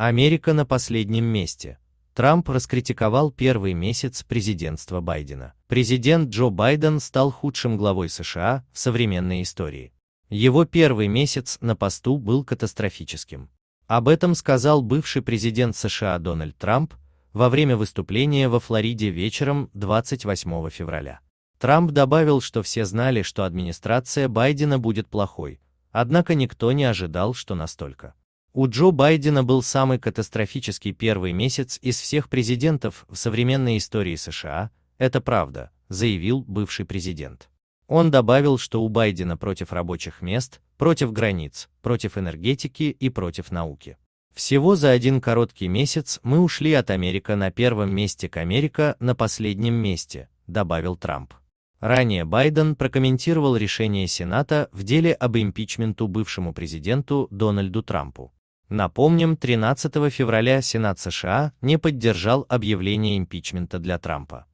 Америка на последнем месте. Трамп раскритиковал первый месяц президентства Байдена. Президент Джо Байден стал худшим главой США в современной истории. Его первый месяц на посту был катастрофическим. Об этом сказал бывший президент США Дональд Трамп во время выступления во Флориде вечером 28 февраля. Трамп добавил, что все знали, что администрация Байдена будет плохой, однако никто не ожидал, что настолько. У Джо Байдена был самый катастрофический первый месяц из всех президентов в современной истории США, это правда, заявил бывший президент. Он добавил, что у Байдена против рабочих мест, против границ, против энергетики и против науки. Всего за один короткий месяц мы ушли от Америка на первом месте к Америка на последнем месте, добавил Трамп. Ранее Байден прокомментировал решение Сената в деле об импичменту бывшему президенту Дональду Трампу. Напомним, 13 февраля Сенат США не поддержал объявление импичмента для Трампа.